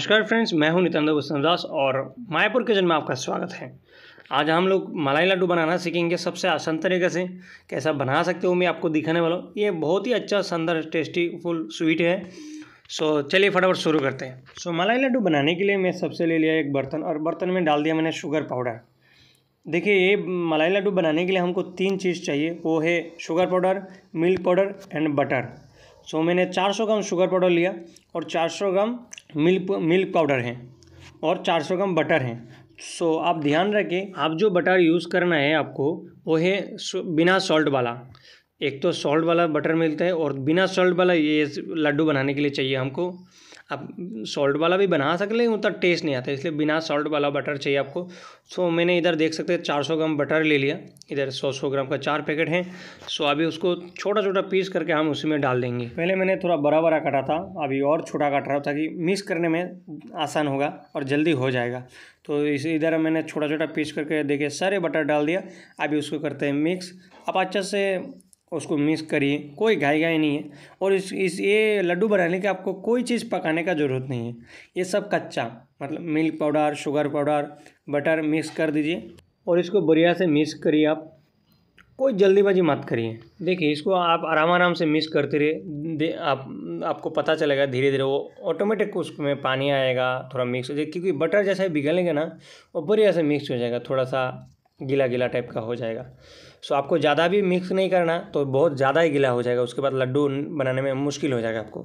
नमस्कार फ्रेंड्स मैं हूं नितेंद्र दास और मायापुर किचन में आपका स्वागत है आज हम लोग मलाई लड्डू बनाना सीखेंगे सबसे आसान तरीके से कैसा बना सकते हो मैं आपको दिखाने वाला हूँ ये बहुत ही अच्छा सुंदर टेस्टी फुल स्वीट है सो चलिए फटाफट शुरू करते हैं सो मलाई लड्डू बनाने के लिए मैं सबसे ले लिया एक बर्तन और बर्तन में डाल दिया मैंने शुगर पाउडर देखिए ये मलाई लड्डू बनाने के लिए हमको तीन चीज़ चाहिए वो है sugar powder milk powder and butter so मैंने 400 ग्राम शुगर पाउडर लिया और 400 ग्राम मिल्क मिल्क पाउडर है और 400 ग्राम बटर है सो so, आप ध्यान रखें आप जो बटर यूज़ करना है आपको वो है बिना सॉल्ट वाला एक तो सॉल्ट वाला बटर मिलता है और बिना सॉल्ट वाला ये लड्डू बनाने के लिए चाहिए हमको आप सॉल्ट वाला भी बना सकते लेकिन उतना टेस्ट नहीं आता इसलिए बिना सॉल्ट वाला बटर चाहिए आपको सो मैंने इधर देख सकते हैं चार सौ ग्राम बटर ले लिया इधर सौ सौ ग्राम का चार पैकेट है सो अभी उसको छोटा छोटा पीस करके हम उसी में डाल देंगे पहले मैंने थोड़ा बड़ा बड़ा काटा था अभी और छोटा काट रहा हूँ ताकि मिक्स करने में आसान होगा और जल्दी हो जाएगा तो इस इधर मैंने छोटा छोटा पीस करके देखे सारे बटर डाल दिया अभी उसको करते हैं मिक्स आप अच्छे से उसको मिक्स करिए कोई घाय घाय नहीं है और इस इस ये लड्डू बनाने के आपको कोई चीज़ पकाने का ज़रूरत नहीं है ये सब कच्चा मतलब milk powder sugar powder butter mix कर दीजिए और इसको बढ़िया से मिक्स करिए आप कोई जल्दीबाजी मत करिए देखिए इसको आप आराम आराम से मिक्स करते रहिए आप आपको पता चलेगा धीरे धीरे वो ऑटोमेटिक उसमें पानी आएगा थोड़ा मिक्स हो जाएगा क्योंकि बटर जैसे ही ना वो बढ़िया से मिक्स हो जाएगा थोड़ा सा गीला गीला टाइप का हो जाएगा सो आपको ज़्यादा भी मिक्स नहीं करना तो बहुत ज़्यादा ही गीला हो जाएगा उसके बाद लड्डू बनाने में मुश्किल हो जाएगा आपको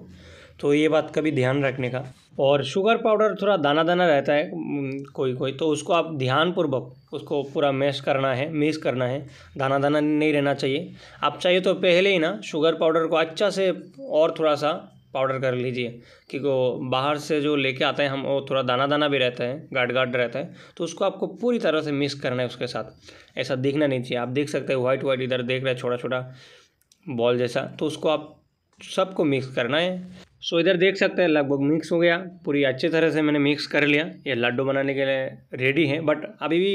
तो ये बात का भी ध्यान रखने का और शुगर पाउडर थोड़ा दाना दाना रहता है कोई कोई तो उसको आप ध्यानपूर्वक उसको पूरा मैश करना है मिक्स करना है दाना दाना नहीं रहना चाहिए आप चाहिए तो पहले ही ना शुगर पाउडर को अच्छा से और थोड़ा सा पाउडर कर लीजिए कि वो बाहर से जो लेके आते हैं हम वो थोड़ा दाना दाना भी रहता है गाट गाट रहता है तो उसको आपको पूरी तरह से मिक्स करना है उसके साथ ऐसा दिखना नहीं चाहिए आप देख सकते हैं वाइट व्हाइट इधर देख रहे हैं छोटा छोटा बॉल जैसा तो उसको आप सबको मिक्स करना है सो इधर देख सकते हैं लगभग मिक्स हो गया पूरी अच्छे तरह से मैंने मिक्स कर लिया ये लड्डू बनाने के लिए रेडी है बट अभी भी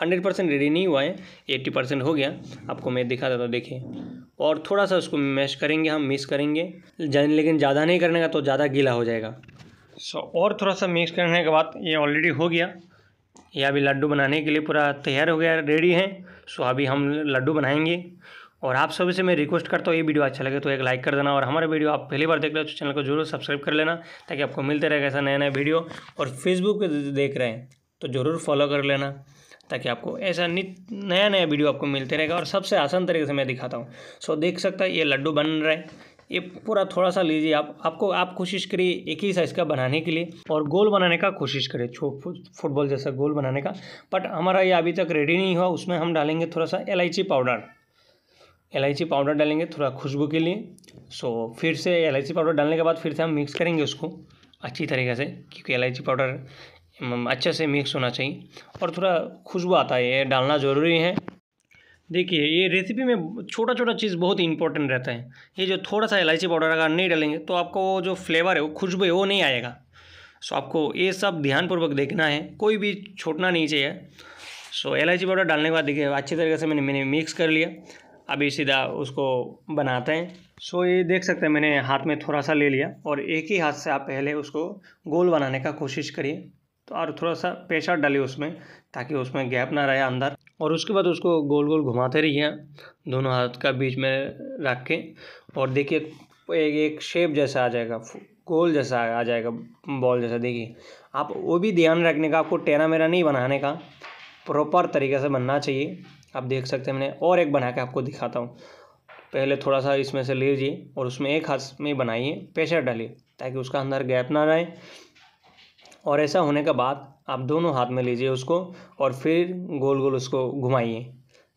हंड्रेड परसेंट रेडी नहीं हुआ है एट्टी परसेंट हो गया आपको मैं दिखा देता हूँ तो देखिए और थोड़ा सा उसको मैश करेंगे हम मिक्स करेंगे लेकिन ज़्यादा नहीं करने का तो ज़्यादा गीला हो जाएगा सो और थोड़ा सा मिक्स करने के बाद ये ऑलरेडी हो गया यह अभी लड्डू बनाने के लिए पूरा तैयार हो गया रेडी है सो अभी हम लड्डू बनाएंगे और आप सभी से मैं रिक्वेस्ट करता हूँ ये वीडियो अच्छा लगे तो एक लाइक कर देना और हमारे वीडियो आप पहली बार देख रहे हो तो चैनल को जरूर सब्सक्राइब कर लेना ताकि आपको मिलते रहेगा ऐसा नया नया वीडियो और फेसबुक पे देख रहे हैं तो ज़रूर फॉलो कर लेना ताकि आपको ऐसा नित नया नया वीडियो आपको मिलते रहेगा और सबसे आसान तरीके से मैं दिखाता हूँ सो देख सकता है ये लड्डू बन रहा है ये पूरा थोड़ा सा लीजिए आप आपको आप कोशिश करिए एक ही साइज़ का बनाने के लिए और गोल बनाने का कोशिश करें छो फुटबॉल जैसा गोल बनाने का बट हमारा ये अभी तक रेडी नहीं हुआ उसमें हम डालेंगे थोड़ा सा इलायची पाउडर इलायची पाउडर डालेंगे थोड़ा खुशबू के लिए सो फिर से इलायची पाउडर डालने के बाद फिर से हम मिक्स करेंगे उसको अच्छी तरीके से क्योंकि इलायची पाउडर अच्छे से मिक्स होना चाहिए और थोड़ा खुशबू आता है ये डालना ज़रूरी है देखिए ये रेसिपी में छोटा छोटा चीज़ बहुत इंपॉर्टेंट रहता है ये जो थोड़ा सा इलायची पाउडर अगर नहीं डालेंगे तो आपको वो जो फ्लेवर है वो खुशबू है वो नहीं आएगा सो आपको ये सब ध्यानपूर्वक देखना है कोई भी छोटना नहीं चाहिए सो इलायची पाउडर डालने के बाद देखिए अच्छी तरीके से मैंने मैंने मिक्स कर लिया अभी सीधा उसको बनाते हैं सो ये देख सकते हैं मैंने हाथ में थोड़ा सा ले लिया और एक ही हाथ से आप पहले उसको गोल बनाने का कोशिश करिए तो और थोड़ा सा पेशा डालिए उसमें ताकि उसमें गैप ना रहे अंदर और उसके बाद उसको गोल गोल घुमाते रहिए दोनों हाथ का बीच में रख के और देखिए एक एक शेप जैसा आ जाएगा गोल जैसा आ जाएगा बॉल जैसा देखिए आप वो भी ध्यान रखने का आपको टेरा मेरा नहीं बनाने का प्रॉपर तरीके से बनना चाहिए आप देख सकते हैं मैंने और एक बना के आपको दिखाता हूँ पहले थोड़ा सा इसमें से ले लीजिए और उसमें एक हाथ में बनाइए प्रेशर डालिए ताकि उसका अंदर गैप ना रहे और ऐसा होने के बाद आप दोनों हाथ में लीजिए उसको और फिर गोल गोल उसको घुमाइए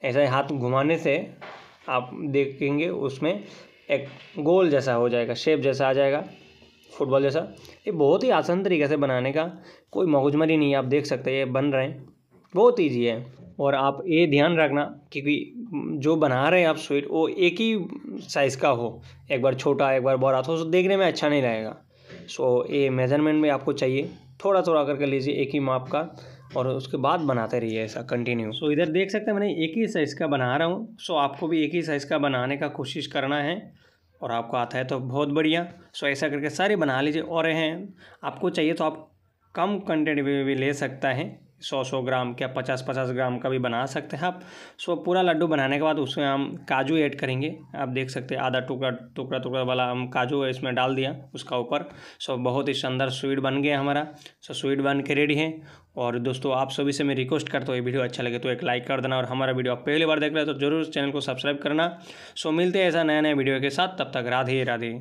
ऐसा हाथ घुमाने से आप देखेंगे उसमें एक गोल जैसा हो जाएगा शेप जैसा आ जाएगा फुटबॉल जैसा ये बहुत ही आसान तरीके से बनाने का कोई मगजमरी नहीं है आप देख सकते हैं ये बन रहे हैं बहुत ईजी है और आप ये ध्यान रखना क्योंकि जो बना रहे हैं आप स्वीट वो एक ही साइज़ का हो एक बार छोटा एक बार बड़ा तो देखने में अच्छा नहीं लगेगा सो ये मेजरमेंट में आपको चाहिए थोड़ा थोड़ा करके लीजिए एक ही माप का और उसके बाद बनाते रहिए ऐसा कंटिन्यू सो इधर देख सकते हैं मैंने एक ही साइज़ का बना रहा हूँ सो आपको भी एक ही साइज़ का बनाने का कोशिश करना है और आपको आता है तो बहुत बढ़िया सो ऐसा करके सारे बना लीजिए और हैं आपको चाहिए तो आप कम कंटेंट भी ले सकता है सौ सौ ग्राम के पचास पचास ग्राम का भी बना सकते हैं आप सो पूरा लड्डू बनाने के बाद उसमें हम काजू ऐड करेंगे आप देख सकते हैं आधा टुकड़ा टुकड़ा टुकड़ा वाला हम काजू इसमें डाल दिया उसका ऊपर सो बहुत ही शानदार स्वीट बन गया हमारा सो स्वीट बन के रेडी है और दोस्तों आप सभी से मैं रिक्वेस्ट करता हूँ ये वीडियो अच्छा लगे तो एक लाइक कर देना और हमारा वीडियो आप पहली बार देख रहे हो तो जरूर चैनल को सब्सक्राइब करना सो मिलते हैं ऐसा नया नया वीडियो के साथ तब तक राधे राधे